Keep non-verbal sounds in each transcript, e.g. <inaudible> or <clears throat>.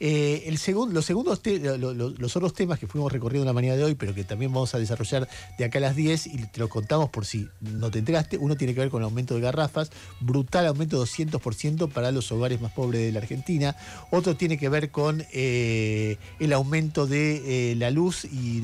Eh, el segundo los, segundos los otros temas que fuimos recorriendo en la mañana de hoy, pero que también vamos a desarrollar de acá a las 10 y te lo contamos por si no te enteraste, uno tiene que ver con el aumento de garrafas, brutal aumento de 200% para los hogares más pobres de la Argentina, otro tiene que ver con eh, el aumento de eh, la luz y,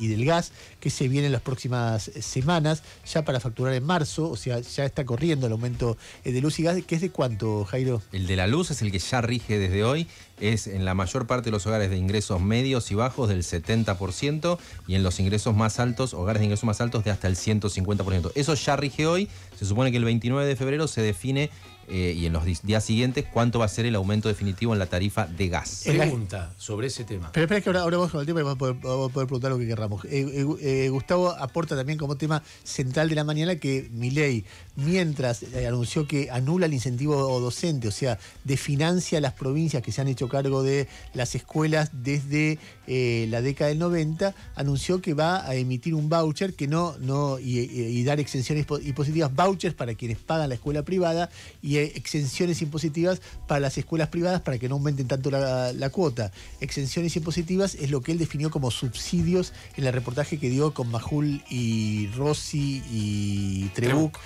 y del gas que se viene en las próximas semanas, ya para facturar en marzo, o sea, ya está corriendo el aumento de luz y gas, que es de cuánto, Jairo? El de la luz es el que ya rige desde hoy es en la mayor parte de los hogares de ingresos medios y bajos del 70% y en los ingresos más altos, hogares de ingresos más altos de hasta el 150%. Eso ya rige hoy, se supone que el 29 de febrero se define eh, y en los días siguientes cuánto va a ser el aumento definitivo en la tarifa de gas. Pregunta sobre ese tema. Pero espera que ahora, vamos con el tema y vamos a poder, preguntar lo que querramos. Eh, eh, Gustavo aporta también como tema central de la mañana que mi ley mientras eh, anunció que anula el incentivo docente, o sea, desfinancia a las provincias que se han hecho cargo de las escuelas desde eh, la década del 90, anunció que va a emitir un voucher que no, no y, dar exenciones impositivas, vouchers para quienes pagan la escuela privada y eh, exenciones impositivas para las escuelas privadas para que no aumenten tanto la, cuota. Exenciones impositivas es lo que él definió como subsidios en el reportaje que dio con Majul y Rossi y Trebuk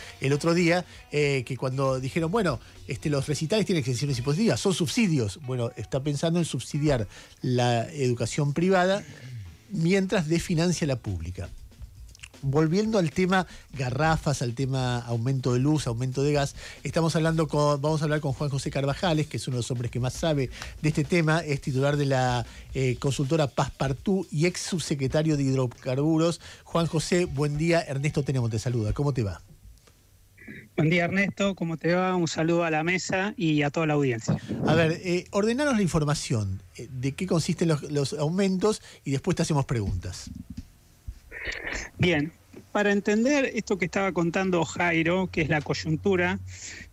otro día, eh, que cuando dijeron, bueno, este, los recitales tienen exenciones impositivas, son subsidios. Bueno, está pensando en subsidiar la educación privada mientras desfinancia la pública. Volviendo al tema garrafas, al tema aumento de luz, aumento de gas, estamos hablando con, vamos a hablar con Juan José Carvajales, que es uno de los hombres que más sabe de este tema, es titular de la eh, consultora Paspartú y ex subsecretario de hidrocarburos. Juan José, buen día. Ernesto Tenemos te saluda. ¿Cómo te va? Buen día Ernesto, ¿cómo te va? Un saludo a la mesa y a toda la audiencia. A ver, eh, ordenanos la información, eh, de qué consisten los, los aumentos y después te hacemos preguntas. Bien, para entender esto que estaba contando Jairo, que es la coyuntura,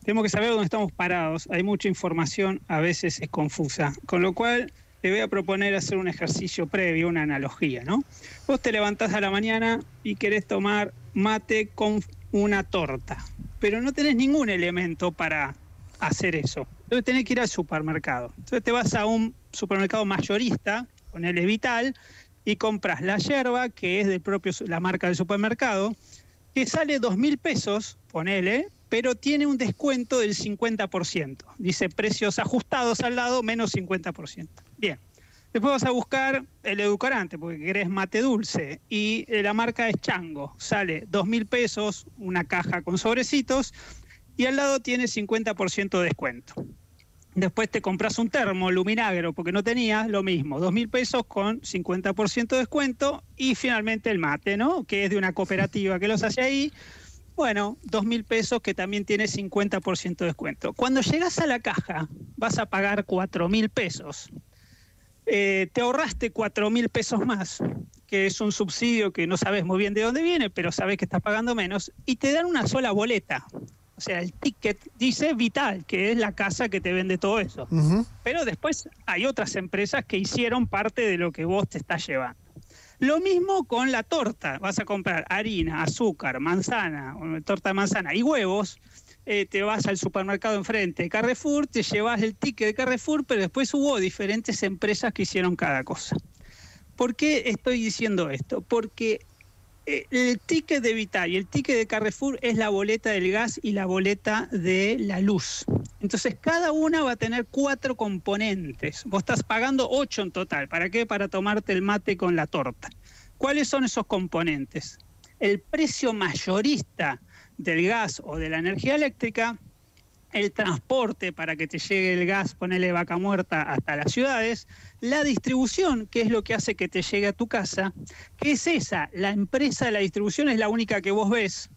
tenemos que saber dónde estamos parados. Hay mucha información, a veces es confusa, con lo cual te voy a proponer hacer un ejercicio previo, una analogía, ¿no? Vos te levantás a la mañana y querés tomar mate con una torta pero no tenés ningún elemento para hacer eso. Entonces tenés que ir al supermercado. Entonces te vas a un supermercado mayorista, con el Vital, y compras la yerba, que es de propio, la marca del supermercado, que sale dos mil pesos, ponele, pero tiene un descuento del 50%. Dice precios ajustados al lado, menos 50%. Bien. Después vas a buscar el edulcorante, porque querés mate dulce, y eh, la marca es Chango. Sale dos mil pesos, una caja con sobrecitos, y al lado tiene 50% de descuento. Después te compras un termo, luminagro, porque no tenías, lo mismo, dos mil pesos con 50% de descuento, y finalmente el mate, ¿no? Que es de una cooperativa que los hace ahí. Bueno, dos mil pesos que también tiene 50% de descuento. Cuando llegas a la caja, vas a pagar cuatro mil pesos eh, te ahorraste cuatro mil pesos más, que es un subsidio que no sabes muy bien de dónde viene, pero sabes que estás pagando menos, y te dan una sola boleta. O sea, el ticket dice Vital, que es la casa que te vende todo eso. Pero después hay otras empresas que hicieron parte de lo que vos te estás llevando. Lo mismo con la torta. Vas a comprar harina, azúcar, manzana, torta de manzana y huevos. Eh, te vas al supermercado enfrente de Carrefour, te llevas el ticket de Carrefour, pero después hubo diferentes empresas que hicieron cada cosa. ¿Por qué estoy diciendo esto? Porque eh, el ticket de Vital y el ticket de Carrefour es la boleta del gas y la boleta de la luz. Entonces cada una va a tener cuatro componentes. Vos estás pagando ocho en total. ¿Para qué? Para tomarte el mate con la torta. ¿Cuáles son esos componentes? El precio mayorista del gas o de la energía eléctrica, el transporte para que te llegue el gas, ponele vaca muerta hasta las ciudades, la distribución, que es lo que hace que te llegue a tu casa, que es esa, la empresa de la distribución es la única que vos ves.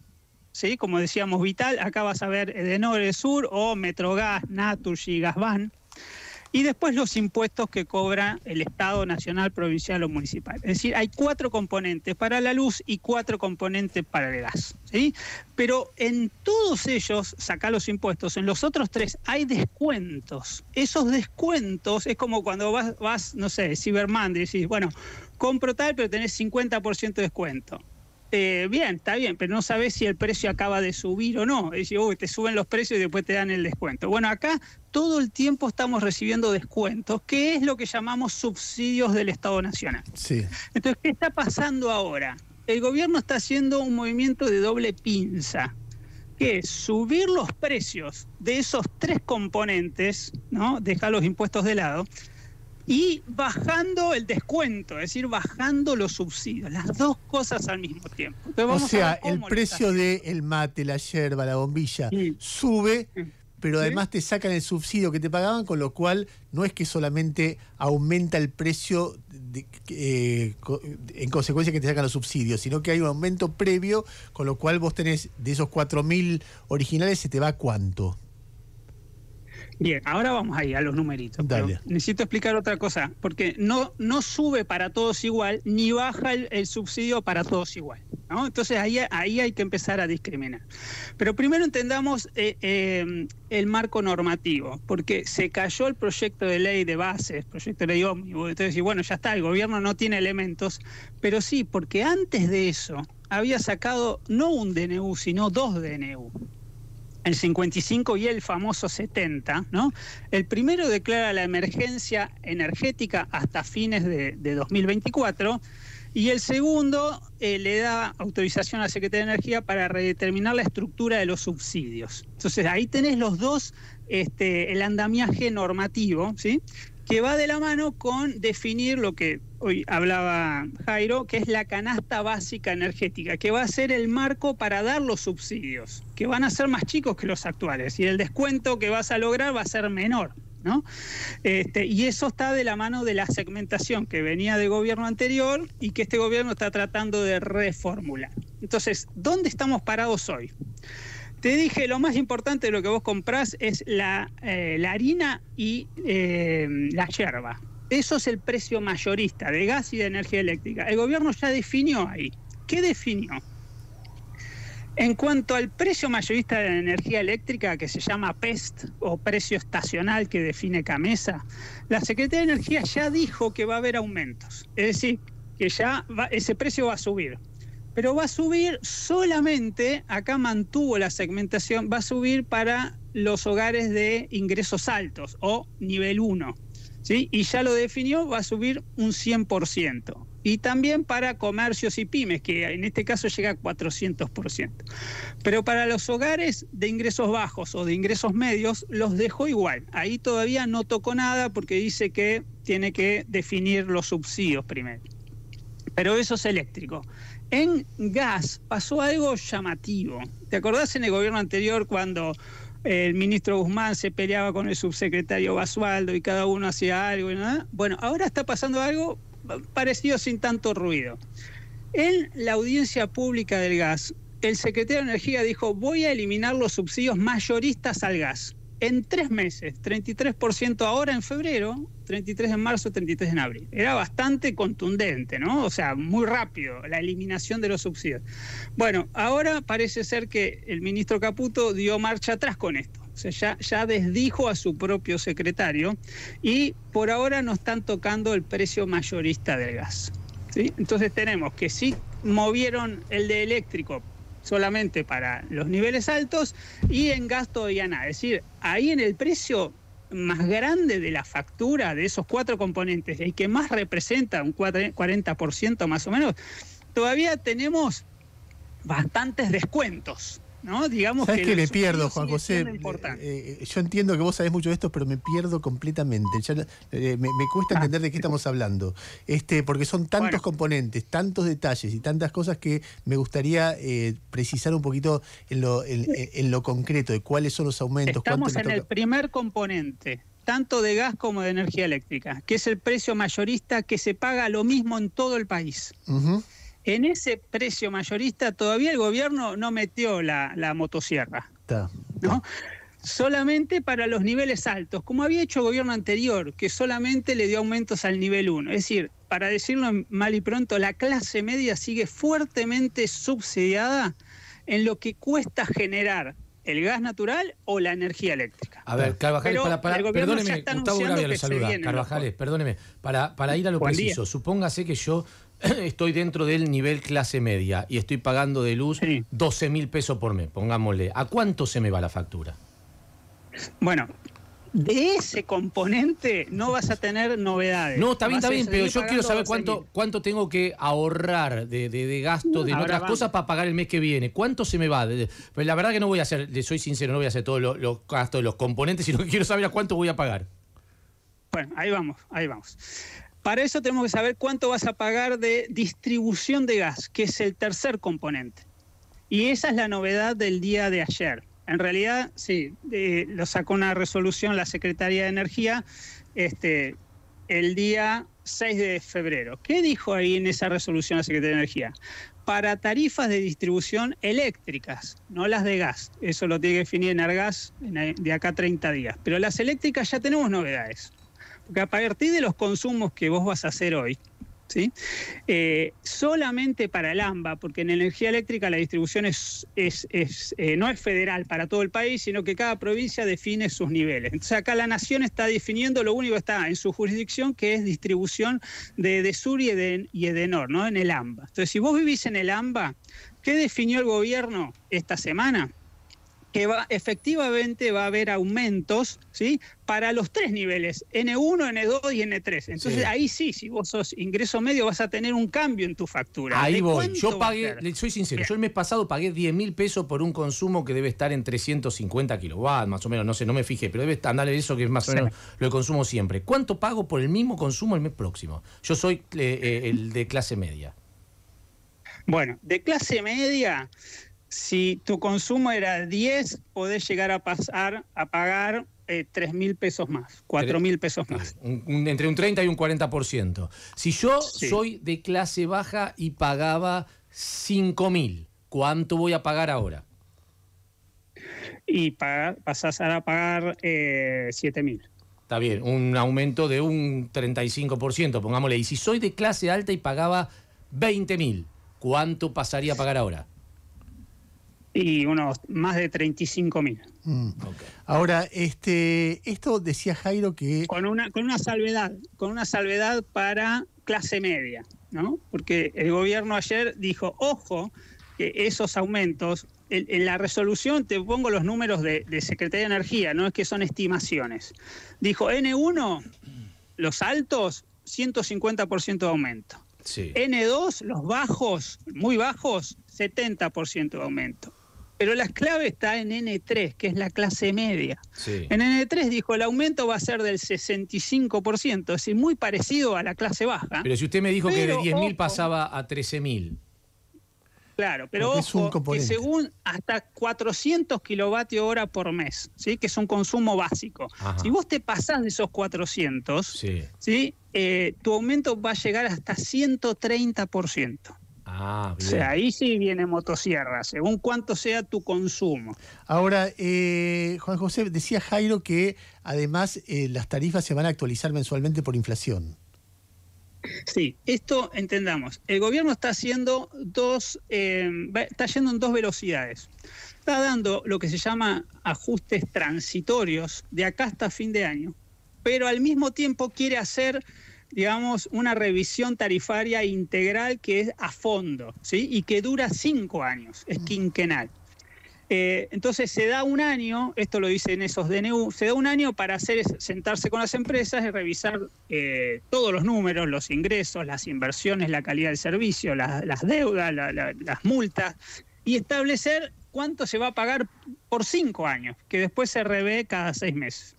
¿Sí? Como decíamos, Vital, acá vas a ver Edenor, Sur o Metrogas, Naturgy, Gasban y después los impuestos que cobra el Estado nacional, provincial o municipal. Es decir, hay cuatro componentes para la luz y cuatro componentes para el gas. ¿sí? Pero en todos ellos, saca los impuestos, en los otros tres hay descuentos. Esos descuentos es como cuando vas, vas no sé, Cyberman y decís, bueno, compro tal, pero tenés 50% de descuento. Este, bien, está bien, pero no sabes si el precio acaba de subir o no. Es decir, te suben los precios y después te dan el descuento. Bueno, acá todo el tiempo estamos recibiendo descuentos, que es lo que llamamos subsidios del Estado Nacional. Sí. Entonces, ¿qué está pasando ahora? El gobierno está haciendo un movimiento de doble pinza, que es subir los precios de esos tres componentes, ¿no? deja los impuestos de lado, y bajando el descuento, es decir, bajando los subsidios, las dos cosas al mismo tiempo. o sea, el precio del mate, la yerba, la bombilla sube, pero además te sacan el subsidio que te pagaban, con lo cual no es que solamente aumenta el precio eh, en consecuencia que te sacan los subsidios, sino que hay un aumento previo, con lo cual vos tenés de esos 4.000 originales, ¿se te va cuánto? Bien, ahora vamos ahí a los numeritos. Necesito explicar otra cosa, porque no, no sube para todos igual, ni baja el, subsidio para todos igual. Entonces ahí, ahí hay que empezar a discriminar. Pero primero entendamos eh, eh, el marco normativo, porque se cayó el proyecto de ley de bases, proyecto de ley ómnibus, entonces y bueno, ya está, el gobierno no tiene elementos, pero sí, porque antes de eso había sacado no un DNU, sino dos DNU el 55 y el famoso 70, ¿no? El primero declara la emergencia energética hasta fines de, 2024 y el segundo eh, le da autorización a la Secretaría de Energía para redeterminar la estructura de los subsidios. Entonces ahí tenés los dos, este, el andamiaje normativo, ¿sí? que va de la mano con definir lo que hoy hablaba Jairo, que es la canasta básica energética, que va a ser el marco para dar los subsidios, que van a ser más chicos que los actuales y el descuento que vas a lograr va a ser menor. ¿No? Este, y eso está de la mano de la segmentación que venía del gobierno anterior y que este gobierno está tratando de reformular. Entonces, ¿dónde estamos parados hoy? Te dije, lo más importante de lo que vos comprás es la, eh, harina y eh, la yerba. Eso es el precio mayorista de gas y de energía eléctrica. El gobierno ya definió ahí. ¿Qué definió? En cuanto al precio mayorista de la energía eléctrica, que se llama PEST o precio estacional que define Camesa, la Secretaría de Energía ya dijo que va a haber aumentos. Es decir, que ya ese precio va a subir pero va a subir solamente, acá mantuvo la segmentación, va a subir para los hogares de ingresos altos o nivel 1. ¿sí? Y ya lo definió, va a subir un 100%. Y también para comercios y pymes, que en este caso llega a 400%. Pero para los hogares de ingresos bajos o de ingresos medios, los dejó igual. Ahí todavía no tocó nada porque dice que tiene que definir los subsidios primero. Pero eso es eléctrico. En gas pasó algo llamativo. ¿Te acordás en el gobierno anterior cuando eh, el ministro Guzmán se peleaba con el subsecretario Basualdo y cada uno hacía algo y nada? Bueno, ahora está pasando algo parecido sin tanto ruido. En la audiencia pública del gas, el secretario de Energía dijo, voy a eliminar los subsidios mayoristas al gas en tres meses, 33% ahora en febrero, 33 en marzo, 33 en abril. Era bastante contundente, ¿no? O sea, muy rápido, la eliminación de los subsidios. Bueno, ahora parece ser que el ministro Caputo dio marcha atrás con esto. O sea, ya, desdijo a su propio secretario y por ahora no están tocando el precio mayorista del gas. Entonces tenemos que sí movieron el de eléctrico solamente para los niveles altos y en gasto de IANA. Es decir, ahí en el precio más grande de la factura de esos cuatro componentes, el que más representa un 40% más o menos, todavía tenemos bastantes descuentos. ¿no? Digamos ¿Sabes que, le pierdo, Juan José. Eh, eh, yo entiendo que vos sabés mucho de esto, pero me pierdo completamente. Eh, me, cuesta ah. entender de qué estamos hablando. Este, porque son tantos componentes, tantos detalles y tantas cosas que me gustaría precisar un poquito en lo, concreto de cuáles son los aumentos. Estamos en el primer componente tanto de gas como de energía eléctrica, que es el precio mayorista que se paga lo mismo en todo el país. Ajá. En ese precio mayorista todavía el gobierno no metió la, motosierra. ¿no? Solamente para los niveles altos, como había hecho el gobierno anterior, que solamente le dio aumentos al nivel 1. Es decir, para decirlo mal y pronto, la clase media sigue fuertemente subsidiada en lo que cuesta generar el gas natural o la energía eléctrica. A ver, Carvajales, para, perdóneme, para, para ir a lo preciso, supóngase que yo <clears throat> estoy dentro del nivel clase media y estoy pagando de luz 12 mil pesos por mes, pongámosle, ¿a cuánto se me va la factura? Bueno, de ese componente no vas a tener novedades. No, está bien, está bien, pero yo quiero saber cuánto, cuánto tengo que ahorrar de, de, de gasto de otras cosas para pagar el mes que viene. ¿Cuánto se me va? Pues la verdad que no voy a hacer, soy sincero, no voy a hacer todos los gastos de los componentes, <laughs> sino que quiero saber a cuánto voy a pagar. Bueno, ahí vamos, ahí vamos. Para eso tenemos que saber cuánto vas a pagar de distribución de gas, que es el tercer componente. Y esa es la novedad del día de ayer. En realidad, sí, lo sacó una resolución la Secretaría de Energía este, el día 6 de febrero. ¿Qué dijo ahí en esa resolución la Secretaría de Energía? Para tarifas de distribución eléctricas, no las de gas. Eso lo tiene que definir Energas de acá 30 días. Pero las eléctricas ya tenemos novedades. Porque a partir de los consumos que vos vas a hacer hoy, ¿sí? Eh, solamente para el AMBA, porque en energía eléctrica la distribución es, eh, no es federal para todo el país, sino que cada provincia define sus niveles. Entonces acá la nación está definiendo, lo único que está en su jurisdicción, que es distribución de, de sur y de, y ¿no? en el AMBA. Entonces si vos vivís en el AMBA, ¿qué definió el gobierno esta semana? que va, efectivamente va a haber aumentos ¿sí? para los tres niveles, N1, N2 y N3. Entonces ahí sí, si vos sos ingreso medio vas a tener un cambio en tu factura. Ahí voy, yo pagué, soy sincero, yo el mes pasado pagué 10 mil pesos por un consumo que debe estar en 350 kilowatts, más o menos, no sé, no me fijé, pero debe estar, en eso que es más o menos lo que consumo siempre. ¿Cuánto pago por el mismo consumo el mes próximo? Yo soy eh, eh, el de clase media. Bueno, de clase media si tu consumo era 10, podés llegar a pasar a pagar eh, mil pesos más, 4 mil pesos más. entre un 30 y un 40%. Si yo soy de clase baja y pagaba 5 mil, ¿cuánto voy a pagar ahora? Y pagar, pasás a pagar eh, mil. Está bien, un aumento de un 35%, pongámosle. Y si soy de clase alta y pagaba 20 mil, ¿cuánto pasaría a pagar ahora? y unos más de 35 mil. Mm. Ahora, este, esto decía Jairo que... Con una, con una salvedad, con una salvedad para clase media, ¿no? Porque el gobierno ayer dijo, ojo, que esos aumentos, en, la resolución te pongo los números de, Secretaría de Energía, no es que son estimaciones. Dijo, N1, los altos, 150% de aumento. N2, los bajos, muy bajos, 70% de aumento. Pero la clave está en N3, que es la clase media. En N3 dijo el aumento va a ser del 65%, es decir, muy parecido a la clase baja. Pero si usted me dijo que de 10.000 pasaba a 13.000. Claro, pero ojo, que según hasta 400 kilovatios hora por mes, ¿sí? que es un consumo básico. Si vos te pasás de esos 400, sí. Eh, tu aumento va a llegar hasta 130%. Ah, o sea, ahí sí viene motosierra, según cuánto sea tu consumo. Ahora, eh, Juan José, decía Jairo que además eh, las tarifas se van a actualizar mensualmente por inflación. Sí, esto entendamos. El gobierno está haciendo dos, em, está yendo en dos velocidades. Está dando lo que se llama ajustes transitorios de acá hasta fin de año, pero al mismo tiempo quiere hacer digamos, una revisión tarifaria integral que es a fondo, ¿sí? Y que dura cinco años, es mm. quinquenal. Eh, entonces se da un año, esto lo dicen esos DNU, se da un año para hacer sentarse con las empresas y revisar eh, todos los números, los ingresos, las inversiones, la calidad del servicio, las deudas, las multas y establecer cuánto se va a pagar por cinco años, que después se revé cada seis meses.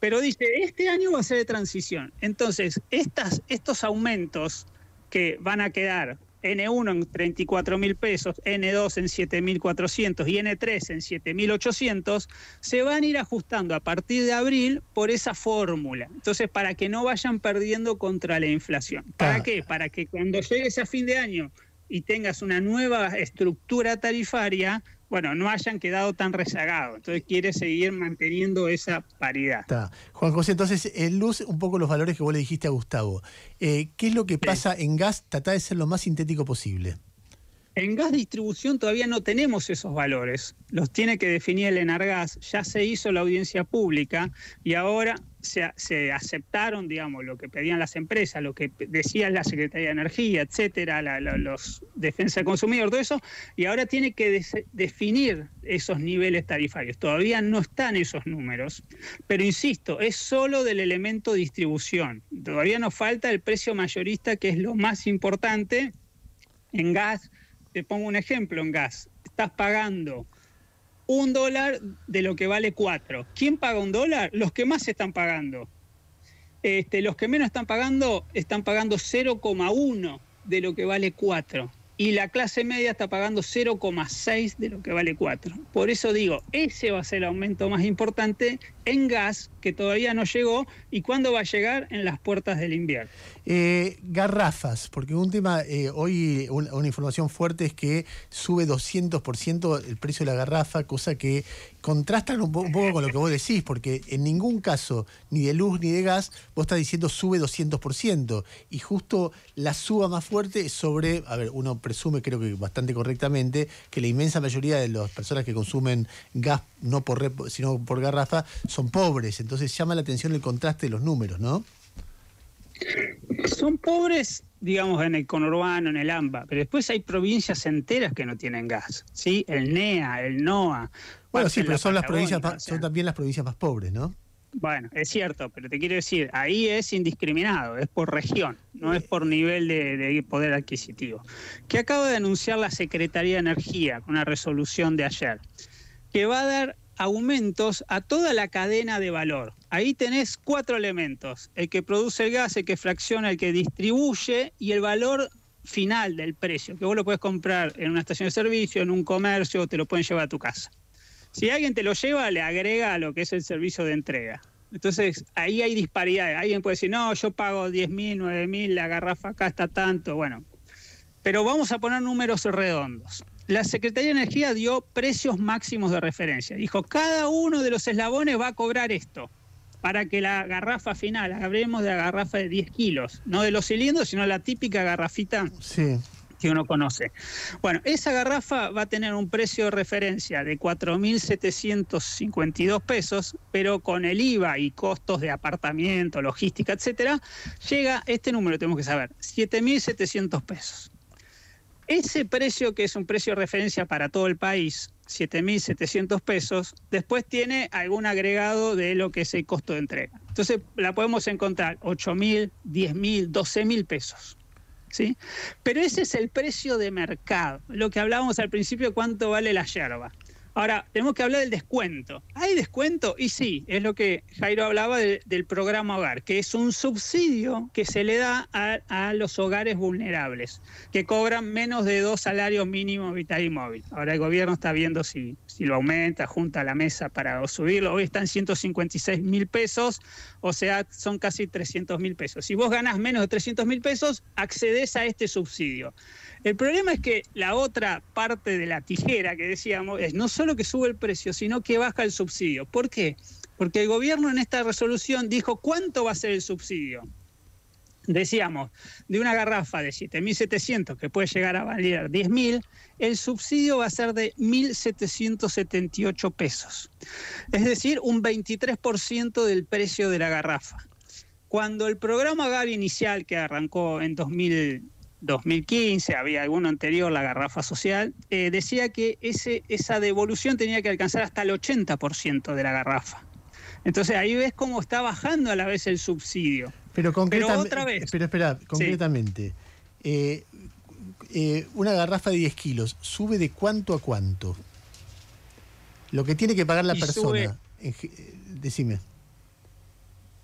Pero dice, este año va a ser de transición. Entonces, estas, estos aumentos que van a quedar N1 en 34 mil pesos, N2 en 7.400 y N3 en 7.800, se van a ir ajustando a partir de abril por esa fórmula. Entonces, para que no vayan perdiendo contra la inflación. ¿Para ah. qué? Para que cuando llegues a fin de año y tengas una nueva estructura tarifaria, bueno, no hayan quedado tan rezagados. Entonces quiere seguir manteniendo esa paridad. Juan José, entonces, en eh, luz un poco los valores que vos le dijiste a Gustavo. Eh, ¿Qué es lo que pasa en gas? Trata de ser lo más sintético posible. En gas distribución todavía no tenemos esos valores, los tiene que definir el Enargas, ya se hizo la audiencia pública y ahora se, aceptaron, digamos, lo que pedían las empresas, lo que decía la Secretaría de Energía, etcétera, los defensa del consumidor, todo eso, y ahora tiene que definir esos niveles tarifarios. Todavía no están esos números, pero insisto, es solo del elemento distribución. Todavía nos falta el precio mayorista, que es lo más importante en gas te pongo un ejemplo en gas, estás pagando un dólar de lo que vale cuatro. ¿Quién paga un dólar? Los que más están pagando. Este, los que menos están pagando están pagando 0,1 de lo que vale cuatro y la clase media está pagando 0,6 de lo que vale 4. Por eso digo, ese va a ser el aumento más importante en gas, que todavía no llegó, y cuándo va a llegar en las puertas del invierno. Eh, garrafas, porque eh, un tema, hoy una, información fuerte es que sube 200% el precio de la garrafa, cosa que contrasta un, poco con lo que vos decís, porque en ningún caso, ni de luz ni de gas, vos estás diciendo sube 200%, y justo la suba más fuerte es sobre, a ver, uno presume, creo que bastante correctamente, que la inmensa mayoría de las personas que consumen gas, no por sino por garrafa, son pobres. Entonces llama la atención el contraste de los números, ¿no? Son pobres, digamos, en el conurbano, en el AMBA, pero después hay provincias enteras que no tienen gas, ¿sí? El NEA, el NOA. Bueno, sí, pero son las provincias, son también las provincias más pobres, ¿no? Bueno, es cierto, pero te quiero decir, ahí es indiscriminado, es por región, no es por nivel de, poder adquisitivo. Que acaba de anunciar la Secretaría de Energía con una resolución de ayer, que va a dar aumentos a toda la cadena de valor. Ahí tenés cuatro elementos, el que produce el gas, el que fracciona, el que distribuye y el valor final del precio, que vos lo puedes comprar en una estación de servicio, en un comercio, te lo pueden llevar a tu casa. Si alguien te lo lleva, le agrega a lo que es el servicio de entrega. Entonces, ahí hay disparidades. Alguien puede decir, no, yo pago 10 mil, nueve mil, la garrafa acá está tanto. Bueno, pero vamos a poner números redondos. La Secretaría de Energía dio precios máximos de referencia. Dijo, cada uno de los eslabones va a cobrar esto para que la garrafa final, hablemos de la garrafa de 10 kilos, no de los cilindros, sino la típica garrafita sí que uno conoce. Bueno, esa garrafa va a tener un precio de referencia de 4.752 pesos, pero con el IVA y costos de apartamiento, logística, etcétera, llega este número, tenemos que saber, 7.700 pesos. Ese precio, que es un precio de referencia para todo el país, 7.700 pesos, después tiene algún agregado de lo que es el costo de entrega. Entonces la podemos encontrar 8.000, 10.000, 12.000 pesos. Pero ese es el precio de mercado, lo que hablábamos al principio, cuánto vale la yerba. Ahora, tenemos que hablar del descuento. ¿Hay descuento? Y sí, es lo que Jairo hablaba del programa Hogar, que es un subsidio que se le da a, los hogares vulnerables, que cobran menos de dos salarios mínimos vital y móvil. Ahora el gobierno está viendo si, si lo aumenta, junta la mesa para subirlo. Hoy están 156 mil pesos, o sea, son casi 300 mil pesos. Si vos ganás menos de 300 mil pesos, accedes a este subsidio. El problema es que la otra parte de la tijera que decíamos es no solo que sube el precio, sino que baja el subsidio. ¿Por qué? Porque el gobierno en esta resolución dijo cuánto va a ser el subsidio. Decíamos, de una garrafa de 7.700 que puede llegar a valer 10.000, el subsidio va a ser de 1.778 pesos, es decir, un 23% del precio de la garrafa. Cuando el programa Gavi inicial, que arrancó en 2000, 2015, había alguno anterior, la garrafa social, eh, decía que ese, esa devolución tenía que alcanzar hasta el 80% de la garrafa. Entonces ahí ves cómo está bajando a la vez el subsidio. Pero, otra vez. Pero espera, concretamente, eh, eh, una garrafa de 10 kilos, ¿sube de cuánto a cuánto? Lo que tiene que pagar la persona. decime.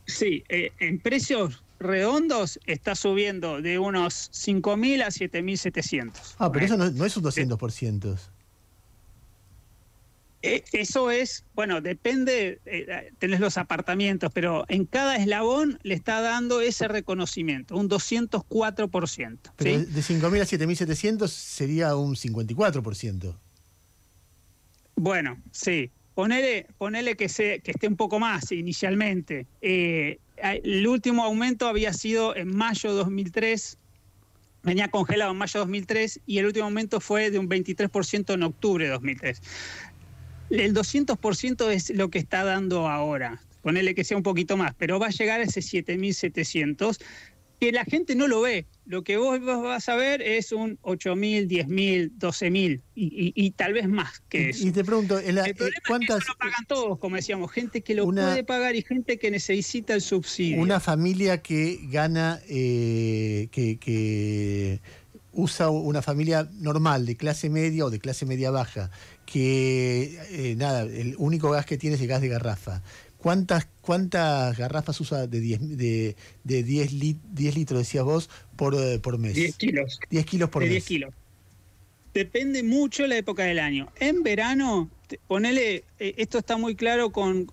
Sí, en precios redondos está subiendo de unos 5.000 a 7.700. Ah, pero eso no, es un 200%. Eh, eh, eso es, bueno, depende, eh, tenés los apartamentos, pero en cada eslabón le está dando ese reconocimiento, un 204%. Pero de 5.000 a 7.700 sería un 54%. Bueno, sí, Ponele, que, se, que esté un poco más inicialmente. Eh, el último aumento había sido en mayo 2003, venía congelado en mayo 2003 y el último aumento fue de un 23% en octubre de 2003. El 200% es lo que está dando ahora. Ponele que sea un poquito más, pero va a llegar a ese 7.700 que la gente no lo ve. Lo que vos vas a ver es un 8.000, 10.000, 12.000 y, y, y, tal vez más que eso. Y te pregunto, eh, ¿cuántas, lo pagan todos, como decíamos, gente que lo puede pagar y gente que necesita el subsidio. Una familia que gana, eh, que, que usa una familia normal, de clase media o de clase media baja, que eh, nada, el único gas que tiene es el gas de garrafa ¿Cuántas, cuántas garrafas usa de 10 de, de litros, decías vos, por, eh, por mes? 10 kilos. 10 kilos por mes. 10 kilos. Depende mucho la época del año. En verano, ponele, eh, esto está muy claro con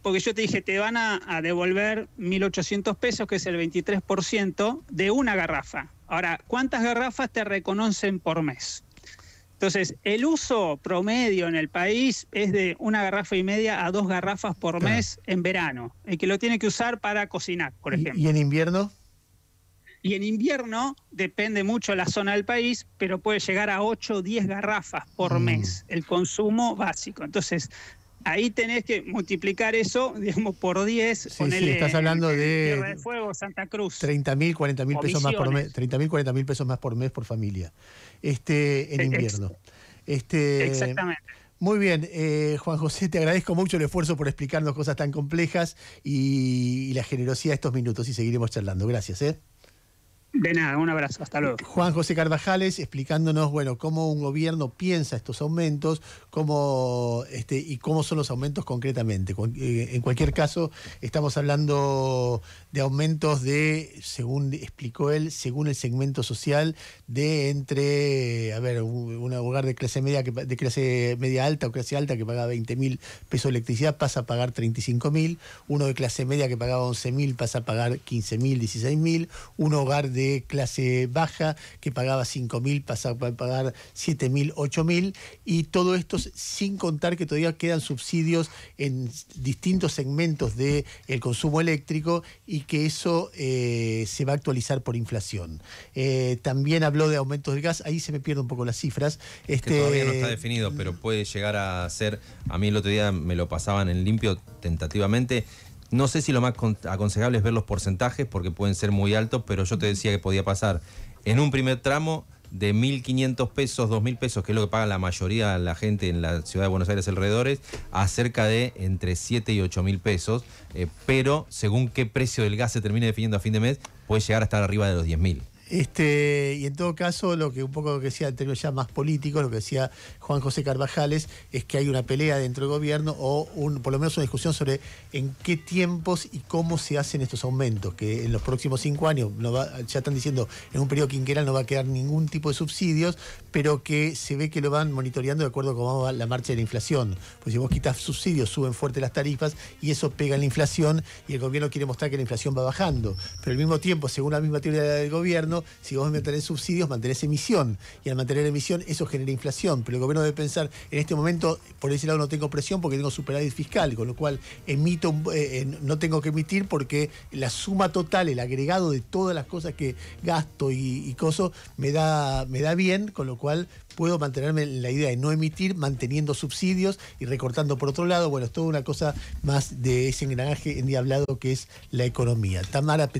porque yo te dije, te van a devolver 1.800 pesos, que es el 23% de una garrafa. Ahora, ¿cuántas garrafas te reconocen por mes? Entonces, el uso promedio en el país es de una garrafa y media a dos garrafas por mes en verano, el que lo tiene que usar para cocinar, por ejemplo. ¿Y en invierno? Y en invierno depende mucho la zona del país, pero puede llegar a 8 o 10 garrafas por mm. mes, el consumo básico. Entonces, ahí tenés que multiplicar eso, <laughs> digamos, por 10. Sí, estás hablando de... Tierra de Fuego, Santa Cruz. 30 mil, 40 mil pesos, más por mes, 30, pesos más por mes por familia este, en <laughs> invierno. Este, Exactamente. Muy bien, eh, Juan José, te agradezco mucho el esfuerzo por explicarnos cosas tan complejas y, la generosidad de estos minutos y seguiremos charlando. Gracias. ¿eh? De nada, un abrazo, hasta luego. Juan José Carvajales explicándonos, bueno, cómo un gobierno piensa estos aumentos, cómo este, y cómo son los aumentos concretamente. Eh, en cualquier caso, estamos hablando de aumentos de, según explicó él, según el segmento social, de entre, a ver, un hogar de clase media que, de clase media alta o clase alta que pagaba 20 mil pesos de electricidad pasa a pagar 35 mil, uno de clase media que pagaba 11 mil pasa a pagar 15 mil, 16 mil, un hogar de de clase baja que pagaba 5.000 pasaba a pagar 7.000, 8.000 y todo esto sin contar que todavía quedan subsidios en distintos segmentos del el consumo eléctrico y que eso eh, se va a actualizar por inflación. Eh, también habló de aumentos de gas, ahí se me pierden un poco las cifras. Este, todavía no está definido, pero puede llegar a ser, a mí el otro día me lo pasaban en limpio tentativamente, no sé si lo más aconsejable es ver los porcentajes porque pueden ser muy altos, pero yo te decía que podía pasar en un primer tramo de 1.500 pesos, 2.000 pesos, que es lo que paga la mayoría de la gente en la ciudad de Buenos Aires alrededores, a cerca de entre 7 y 8.000 pesos. Eh, pero según qué precio del gas se termine definiendo a fin de mes, puede llegar a estar arriba de los 10.000. Este, y en todo caso, lo que un poco que decía en términos ya más político lo que decía Juan José Carvajales, es que hay una pelea dentro del gobierno o por lo menos una discusión sobre en qué tiempos y cómo se hacen estos aumentos, que en los próximos cinco años, ya están diciendo, en un periodo quinquenal no va a quedar ningún tipo de subsidios, pero que se ve que lo van monitoreando de acuerdo con la marcha de la inflación. Pues si vos quitas subsidios, suben fuerte las tarifas y eso pega en la inflación y el gobierno quiere mostrar que la inflación va bajando. Pero al mismo tiempo, según la misma teoría del gobierno, si vos mantenés subsidios, mantenés emisión. Y al mantener emisión, eso genera inflación. Pero el gobierno debe pensar, en este momento, por ese lado no tengo presión porque tengo superávit fiscal, con lo cual emito, eh, eh, no tengo que emitir porque la suma total, el agregado de todas las cosas que gasto y, coso, me da, me da bien, con lo cual puedo mantenerme en la idea de no emitir, manteniendo subsidios y recortando por otro lado. Bueno, es toda una cosa más de ese engranaje en endiablado que es la economía. Tamara